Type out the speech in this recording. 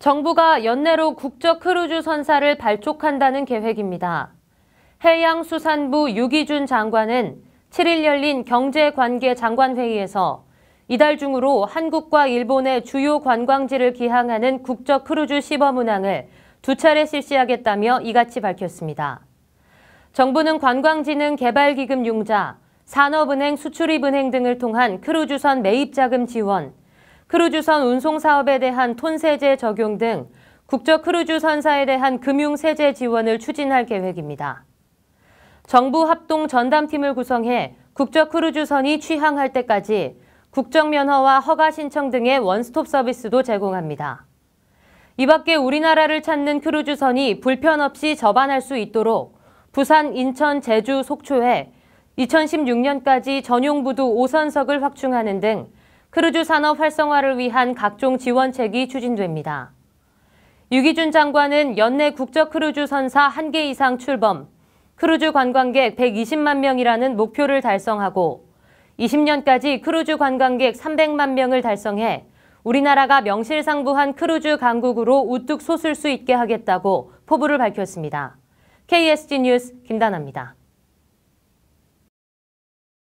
정부가 연내로 국적 크루즈 선사를 발족한다는 계획입니다. 해양수산부 유기준 장관은 7일 열린 경제관계 장관회의에서 이달 중으로 한국과 일본의 주요 관광지를 기항하는 국적 크루즈 시범 운항을 두 차례 실시하겠다며 이같이 밝혔습니다. 정부는 관광지능 개발기금 융자, 산업은행 수출입은행 등을 통한 크루즈선 매입자금 지원, 크루즈선 운송 사업에 대한 톤세제 적용 등 국적 크루즈선사에 대한 금융세제 지원을 추진할 계획입니다. 정부 합동 전담팀을 구성해 국적 크루즈선이 취항할 때까지 국적면허와 허가 신청 등의 원스톱 서비스도 제공합니다. 이 밖에 우리나라를 찾는 크루즈선이 불편 없이 접안할 수 있도록 부산, 인천, 제주, 속초에 2016년까지 전용부두 5선석을 확충하는 등 크루즈 산업 활성화를 위한 각종 지원책이 추진됩니다. 유기준 장관은 연내 국적 크루즈 선사 1개 이상 출범, 크루즈 관광객 120만 명이라는 목표를 달성하고 20년까지 크루즈 관광객 300만 명을 달성해 우리나라가 명실상부한 크루즈 강국으로 우뚝 솟을 수 있게 하겠다고 포부를 밝혔습니다. KSG 뉴스 김다나입니다.